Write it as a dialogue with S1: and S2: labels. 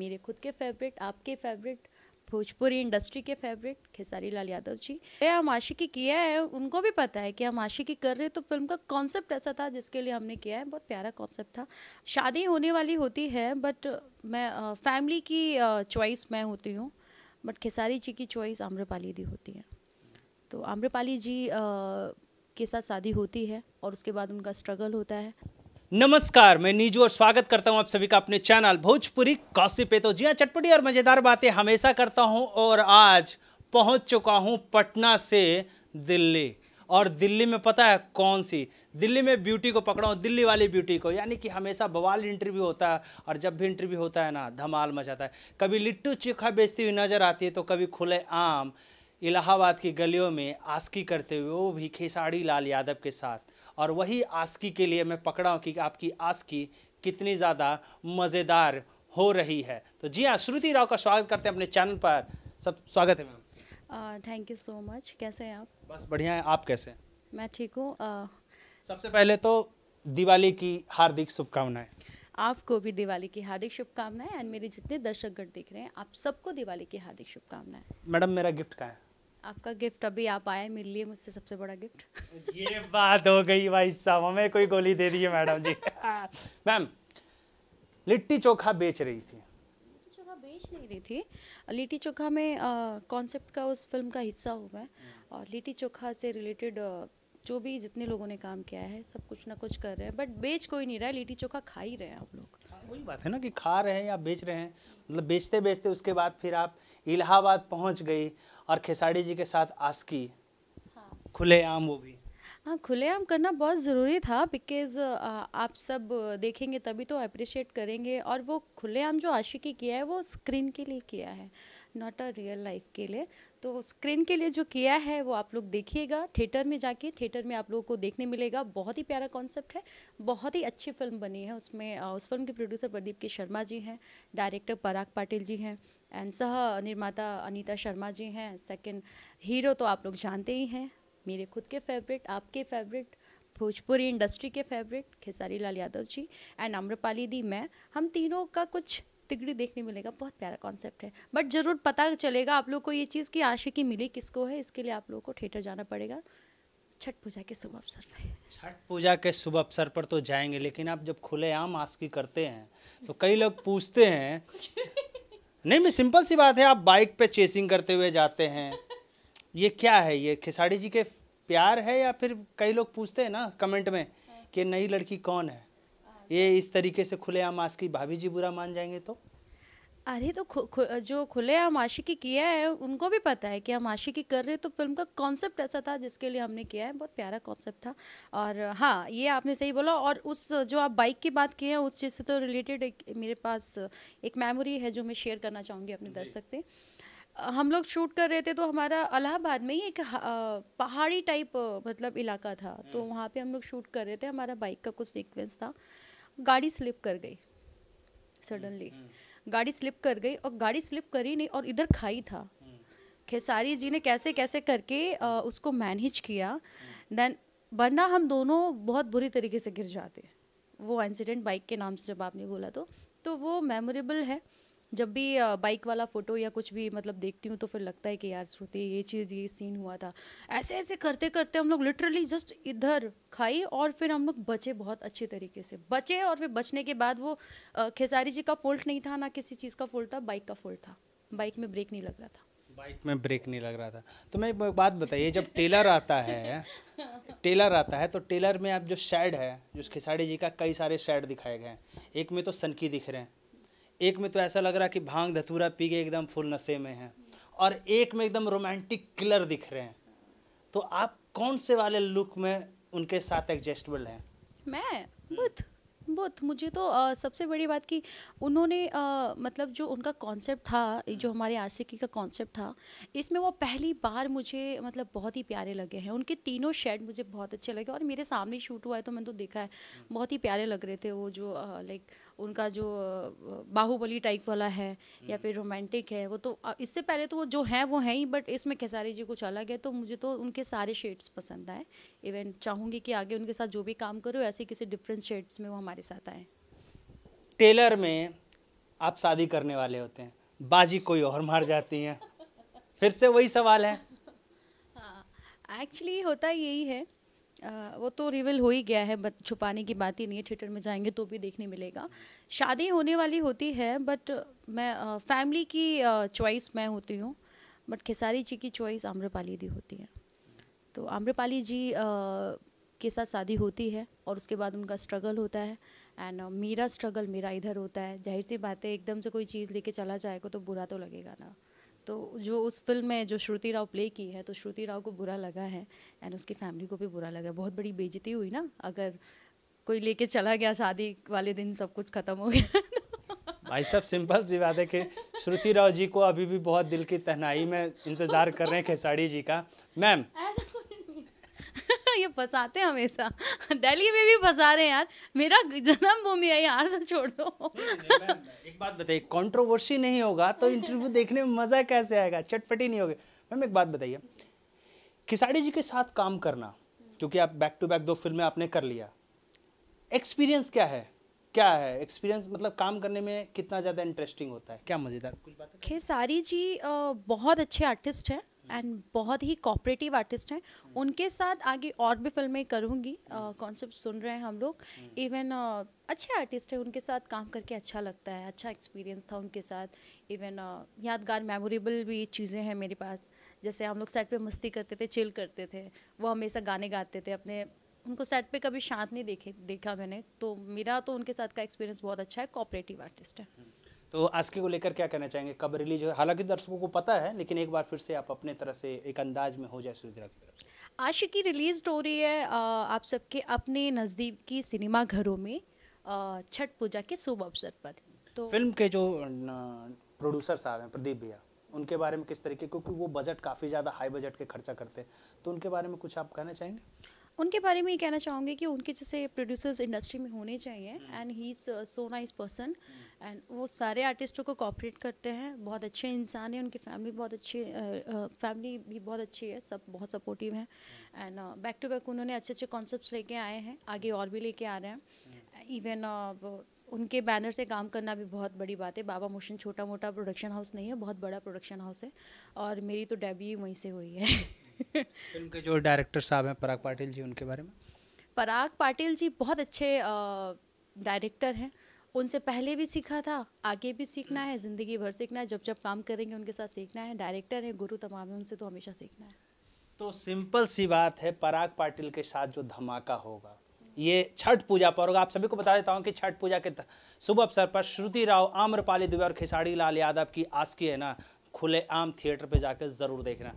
S1: मेरे खुद के फेवरेट आपके फेवरेट भोजपुरी इंडस्ट्री के फेवरेट खेसारी लाल यादव जी हम आशिकी किया है उनको भी पता है कि हम आशिकी कर रहे तो फिल्म का कॉन्सेप्ट ऐसा था जिसके लिए हमने किया है बहुत प्यारा कॉन्सेप्ट था शादी होने वाली होती है बट मैं फैमिली की चॉइस मैं होती हूँ बट खेसारी जी की चॉइस आम्रपाली दी होती है तो आम्रपाली जी के साथ शादी होती है और उसके बाद उनका स्ट्रगल होता है
S2: नमस्कार मैं नीजू और स्वागत करता हूं आप सभी का अपने चैनल भोजपुरी कॉसी पे तो जी हाँ चटपटी और मज़ेदार बातें हमेशा करता हूं और आज पहुंच चुका हूं पटना से दिल्ली और दिल्ली में पता है कौन सी दिल्ली में ब्यूटी को पकड़ा हूँ दिल्ली वाली ब्यूटी को यानी कि हमेशा बवाल इंटरव्यू होता है और जब भी इंटरव्यू होता है ना धमाल मचाता है कभी लिट्टू चीखा बेचती हुई नज़र आती है तो कभी खुले आम इलाहाबाद की गलियों में आस्की करते हुए वो भी खेसाड़ी लाल यादव के साथ और वही आस्की के लिए मैं पकड़ा हूँ कि आपकी आस्की कितनी ज़्यादा मज़ेदार हो रही है तो जी हाँ श्रुति राव का स्वागत करते हैं अपने चैनल पर सब स्वागत है
S1: ma'am thank you so much कैसे हैं आप बस
S2: बढ़िया हैं आप कैसे
S1: मैं ठीक हूँ uh...
S2: सबसे पहले तो दिवाली की हार्दिक शुभकामनाएं
S1: आपको भी दिवाली की हार्दिक शुभकामनाएं एंड मेरे जितने दर्शकगण देख रहे हैं आप सबको दिवाली की हार्दिक शुभकामनाएं
S2: मैडम मेरा गिफ्ट कहाँ है
S1: आपका गिफ्ट अभी आप आए मिल लिए मुझसे सबसे बड़ा गिफ्ट
S2: ये बात हो गई भाई साहब हमें कोई गोली दे दी है मैडम जी मैम लिट्टी चोखा बेच रही थी लिट्टी
S1: चोखा बेच नहीं रही थी लिट्टी चोखा में कॉन्सेप्ट का उस फिल्म का हिस्सा हूँ मैं और लिट्टी चोखा से रिलेटेड जो भी जितने लोगों ने काम किया है सब कुछ ना कुछ कर रहे हैं बट बेच कोई नहीं रहा है लिट्टी चोखा खा ही रहे हैं आप लोग
S2: वही बात है ना कि खा रहे हैं या बेच रहे हैं मतलब बेचते बेचते उसके बाद फिर आप इलाहाबाद पहुंच गई और खेसाड़ी जी के साथ आस्की हाँ। खुलेआम वो भी
S1: हाँ खुलेआम करना बहुत ज़रूरी था बिकॉज आप सब देखेंगे तभी तो अप्रिशिएट करेंगे और वो खुलेआम जो आशिकी किया है वो स्क्रीन के लिए किया है नॉट अ रियल लाइफ के लिए तो स्क्रीन के लिए जो किया है वो आप लोग देखिएगा थिएटर में जाके थिएटर में आप लोगों को देखने मिलेगा बहुत ही प्यारा कॉन्सेप्ट है बहुत ही अच्छी फिल्म बनी है उसमें उस फिल्म के प्रोड्यूसर प्रदीप के शर्मा जी हैं डायरेक्टर पराग पाटिल जी हैं एंड सह निर्माता अनीता शर्मा जी हैं सेकंड हीरो तो आप लोग जानते ही हैं मेरे खुद के फेवरेट आपके फेवरेट भोजपुरी इंडस्ट्री के फेवरेट खेसारी लाल यादव जी एंड आम्रपाली दी मैं हम तीनों का कुछ तिगड़ी देखने मिलेगा बहुत प्यारा कॉन्सेप्ट है बट ज़रूर पता चलेगा आप लोग को ये चीज़ कि आशिकी मिली किसको है इसके लिए आप लोग को थिएटर जाना पड़ेगा छठ पूजा के शुभ अवसर पर
S2: छठ पूजा के शुभ अवसर पर तो जाएंगे लेकिन आप जब खुलेआम आशिकी करते हैं तो कई लोग पूछते हैं नहीं मैं सिंपल सी बात है आप बाइक पे चेसिंग करते हुए जाते हैं ये क्या है ये खेसारी जी के प्यार है या फिर कई लोग पूछते हैं ना कमेंट में कि नई लड़की कौन है ये इस तरीके से खुलेआम आशिकी भाभी जी बुरा मान जाएंगे तो
S1: अरे तो खु, खु, जो खुलेआम आशिकी किया है उनको भी पता है कि हम आशिकी कर रहे तो फिल्म का कॉन्सेप्ट ऐसा था जिसके लिए हमने किया है बहुत प्यारा कॉन्सेप्ट था और हाँ ये आपने सही बोला और उस जो आप बाइक की बात किए हैं उस चीज़ से तो रिलेटेड मेरे पास एक मेमोरी है जो मैं शेयर करना चाहूँगी अपने दर्शक से हम लोग शूट कर रहे थे तो हमारा अलाहाबाद में ही एक पहाड़ी टाइप मतलब इलाका था हम्म। तो वहाँ पे हम लोग शूट कर रहे थे हमारा बाइक का कुछ सीक्वेंस था गाड़ी स्लिप कर गई सडनली हम्म, हम्म। गाड़ी स्लिप कर गई और गाड़ी स्लिप करी नहीं और इधर खाई था खेसारी जी ने कैसे कैसे करके उसको मैनेज किया देन वरना हम दोनों बहुत बुरी तरीके से गिर जाते वो इंसिडेंट बाइक के नाम से जब आपने बोला तो तो वो मेमोरेबल है जब भी बाइक वाला फ़ोटो या कुछ भी मतलब देखती हूँ तो फिर लगता है कि यार श्रुति ये चीज़ ये सीन हुआ था ऐसे ऐसे करते करते हम लोग लिटरली जस्ट इधर खाई और फिर हम लोग बचे बहुत अच्छे तरीके से बचे और फिर बचने के बाद वो खेसारी जी का फॉल्ट नहीं था ना किसी चीज़ का फॉल्ट था बाइक का फॉल्ट था बाइक में ब्रेक नहीं लग रहा था
S2: बाइक में ब्रेक नहीं लग रहा था तो मैं एक बात बताइए जब टेलर आता है टेलर आता है तो टेलर में आप जो शेड है जो खेसारी जी का कई सारे शेड दिखाए गए हैं एक में तो सनकी दिख रहे हैं एक में तो ऐसा लग रहा है कि भांग धतूरा पी के एकदम फुल नशे में हैं और एक में एकदम रोमांटिक किलर दिख रहे हैं तो आप कौन से वाले लुक में उनके साथ एडजस्टेबल हैं
S1: मैं बुध बुध मुझे तो आ, सबसे बड़ी बात कि उन्होंने आ, मतलब जो उनका कॉन्सेप्ट था जो हमारे आशिकी का कॉन्सेप्ट था इसमें वो पहली बार मुझे मतलब बहुत ही प्यारे लगे हैं उनके तीनों शेड मुझे बहुत अच्छे लगे और मेरे सामने शूट हुआ है तो मैंने तो देखा है बहुत ही प्यारे लग रहे थे वो जो लाइक उनका जो बाहुबली टाइप वाला है या हम्म। फिर रोमांटिक है वो तो इससे पहले तो वो जो है वो है ही बट इसमें खेसारी जी कुछ अलग है तो मुझे तो उनके सारे शेड्स पसंद आए इवन चाहूँगी कि आगे उनके साथ जो भी काम करो ऐसे किसी डिफरेंट शेड्स में वो हमारे साथ आए
S2: टेलर में आप शादी करने वाले होते हैं बाजी कोई और मार जाती हैं फिर से वही सवाल है
S1: एक्चुअली हाँ, होता यही है आ, वो तो रिविल हो ही गया है बट छुपाने की बात ही नहीं है थिएटर में जाएंगे तो भी देखने मिलेगा शादी होने वाली होती है बट मैं आ, फैमिली की चॉइस मैं होती हूँ बट खेसारी जी की चॉइस आम्रपाली दी होती है तो आम्रपाली जी आ, के साथ शादी होती है और उसके बाद उनका स्ट्रगल होता है एंड uh, मेरा स्ट्रगल मेरा इधर होता है जाहिर सी बातें एकदम से कोई चीज़ लेके चला जाएगा तो बुरा तो लगेगा ना तो जो उस फिल्म में जो श्रुति राव प्ले की है तो श्रुति राव को बुरा लगा है एंड उसकी फैमिली को भी बुरा लगा बहुत बड़ी बेजती हुई ना अगर कोई लेके चला गया शादी वाले दिन सब कुछ खत्म हो गया
S2: भाई सब सिंपल सी बात है कि श्रुति राव जी को अभी भी बहुत दिल की तहनाई में इंतज़ार कर रहे हैं खेसाड़ी जी का मैम
S1: ये फंसाते हैं हमेशा दिल्ली में भी फंसा रहे हैं यार मेरा जन्मभूमि है यार तो छोड़ दो
S2: एक बात बताइए कंट्रोवर्सी नहीं होगा तो इंटरव्यू देखने में मज़ा कैसे आएगा चटपटी नहीं होगी मैम एक बात बताइए खिसाड़ी जी के साथ काम करना क्योंकि आप बैक टू बैक दो फिल्में आपने कर लिया एक्सपीरियंस क्या है क्या है एक्सपीरियंस मतलब काम करने में कितना ज़्यादा इंटरेस्टिंग होता है क्या मज़ेदार कुछ बात
S1: खेसारी जी बहुत अच्छे आर्टिस्ट हैं एंड बहुत ही कॉपरेटिव आर्टिस्ट हैं उनके साथ आगे और भी फिल्में करूँगी कॉन्सेप्ट सुन रहे हैं हम लोग इवन अच्छे आर्टिस्ट हैं उनके साथ काम करके अच्छा लगता है अच्छा एक्सपीरियंस था उनके साथ इवन यादगार मेमोरेबल भी चीज़ें हैं मेरे पास जैसे हम लोग सेट पे मस्ती करते थे चिल करते थे वो हमेशा गाने गाते थे अपने उनको सेट पे कभी शांत नहीं देखे देखा मैंने तो मेरा तो उनके साथ का एक्सपीरियंस बहुत अच्छा है कॉपरेटिव आर्टिस्ट है
S2: तो आस्की को लेकर क्या कहना चाहेंगे कब रिलीज हो हालांकि दर्शकों को पता है लेकिन एक बार फिर से आप अपने तरह से एक अंदाज में हो जाए सुरुद्रा की
S1: तरफ आशिकी रिलीज हो रही है आप सबके अपने नज़दीकी सिनेमा घरों में छठ पूजा के शुभ अवसर पर तो
S2: फिल्म के जो प्रोड्यूसर साहब हैं प्रदीप भैया उनके बारे में किस तरीके क्योंकि वो बजट काफ़ी ज़्यादा हाई बजट के खर्चा करते हैं तो उनके बारे में कुछ आप कहना चाहेंगे
S1: उनके बारे में ये कहना चाहूँगी कि उनके जैसे प्रोड्यूसर्स इंडस्ट्री में होने चाहिए and he is so nice person and वो सारे आर्टिस्टों को कॉपरेट करते हैं बहुत अच्छे इंसान हैं उनकी फैमिली बहुत अच्छी फैमिली भी बहुत अच्छी है सब बहुत सपोर्टिव हैं एंड बैक टू बैक उन्होंने अच्छे अच्छे कॉन्सेप्ट लेके आए हैं आगे और भी लेके आ रहे हैं इवन हम्म। उनके बैनर से काम करना भी बहुत बड़ी बात है बाबा मोशन छोटा मोटा प्रोडक्शन हाउस नहीं है बहुत बड़ा प्रोडक्शन हाउस है और मेरी तो डेब्यू वहीं से हुई है
S2: फिल्म के जो डायरेक्टर साहब हैं पराग पाटिल जी उनके बारे में
S1: पराग पाटिल जी बहुत अच्छे डायरेक्टर हैं उनसे पहले भी सीखा था आगे भी सीखना है ज़िंदगी भर सीखना है जब जब काम करेंगे उनके साथ सीखना है डायरेक्टर है गुरु तमाम है उनसे तो हमेशा सीखना है
S2: तो सिंपल सी बात है पराग पाटिल के साथ जो धमाका होगा ये छठ पूजा पर होगा आप सभी को बता देता हूँ कि छठ पूजा के शुभ अवसर पर श्रुति राव आम्रपाली दुबे और खेसारी लाल यादव की आस्की है ना खुले आम थिएटर पे जाकर ज़रूर देखना